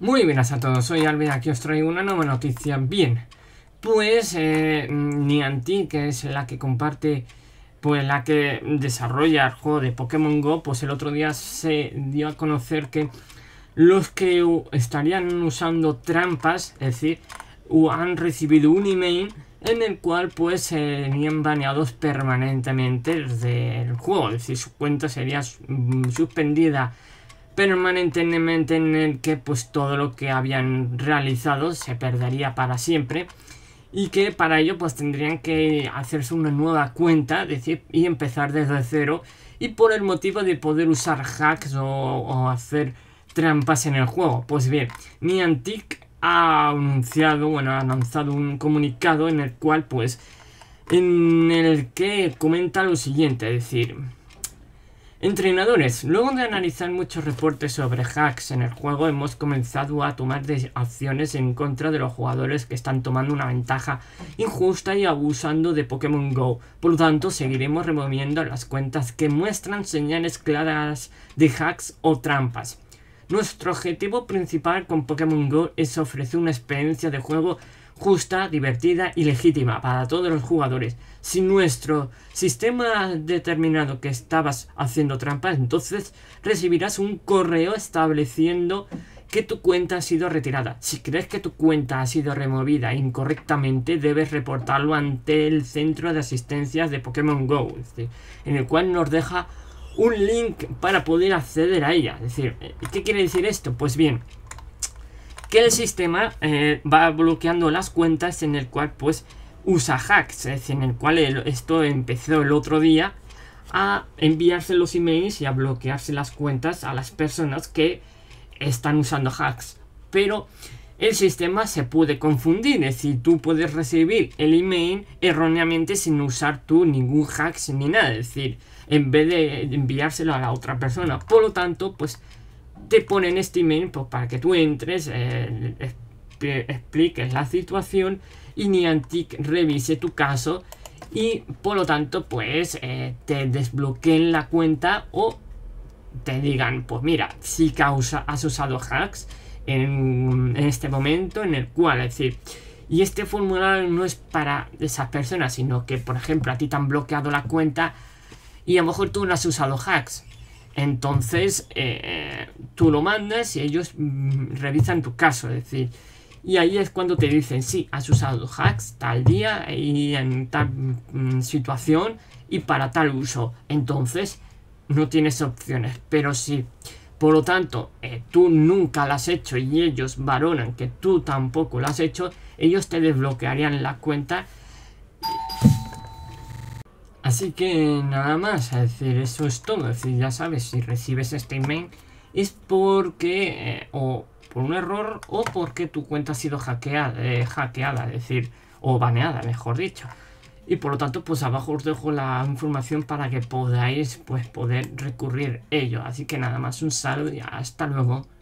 Muy buenas a todos, soy Alvin, aquí os traigo una nueva noticia. Bien, pues eh, Niantic, que es la que comparte, pues la que desarrolla el juego de Pokémon Go, pues el otro día se dio a conocer que los que estarían usando trampas, es decir, han recibido un email en el cual pues serían eh, baneados permanentemente del juego, es decir, su cuenta sería mm, suspendida permanentemente en el que pues todo lo que habían realizado se perdería para siempre y que para ello pues tendrían que hacerse una nueva cuenta decir, y empezar desde cero y por el motivo de poder usar hacks o, hacer trampas en el juego. Pues bien, Niantic ha anunciado, bueno, ha lanzado un comunicado en el cual pues en el que comenta lo siguiente, es decir, Entrenadores, luego de analizar muchos reportes sobre hacks en el juego, hemos comenzado a tomar acciones en contra de los jugadores que están tomando una ventaja injusta y abusando de Pokémon Go. Por lo tanto, seguiremos removiendo las cuentas que muestran señales claras de hacks o trampas. Nuestro objetivo principal con Pokémon Go es ofrecer una experiencia de juego justa, divertida y legítima para todos los jugadores. Si nuestro sistema ha determinado que estabas haciendo trampas, entonces recibirás un correo estableciendo que tu cuenta ha sido retirada. Si crees que tu cuenta ha sido removida incorrectamente, debes reportarlo ante el centro de asistencia de Pokémon Go, en el cual nos deja un link para poder acceder a ella. Es decir, ¿qué quiere decir esto? Pues bien, que el sistema eh, va bloqueando las cuentas en el cual pues usa hacks, es decir, en el cual esto empezó el otro día a enviarse los emails y a bloquearse las cuentas a las personas que están usando hacks. Pero el sistema se puede confundir, es decir, tú puedes recibir el email erróneamente sin usar tú ningún hacks ni nada, es decir, en vez de enviárselo a la otra persona. Por lo tanto, pues te ponen este email pues, para que tú entres, eh, expliques la situación y Niantic revise tu caso y por lo tanto pues eh, te desbloqueen la cuenta o te digan pues mira si causa has usado hacks en, en este momento en el cual es decir y este formulario no es para esas personas sino que por ejemplo a ti te han bloqueado la cuenta y a lo mejor tú no has usado hacks entonces, eh, eh, tú lo mandas y ellos mm, revisan tu caso, es decir, y ahí es cuando te dicen, sí, has usado hacks tal día y en tal mm, situación y para tal uso. Entonces, no tienes opciones, pero sí. Por lo tanto, eh, tú nunca lo has hecho y ellos varonan que tú tampoco lo has hecho, ellos te desbloquearían la cuenta Así que nada más, es decir, eso es todo. decir, ya sabes, si recibes este email es porque eh, o por un error o porque tu cuenta ha sido hackeada, eh, hackeada, decir, o baneada, mejor dicho. Y por lo tanto, pues abajo os dejo la información para que podáis pues poder recurrir ello. Así que nada más, un saludo y hasta luego.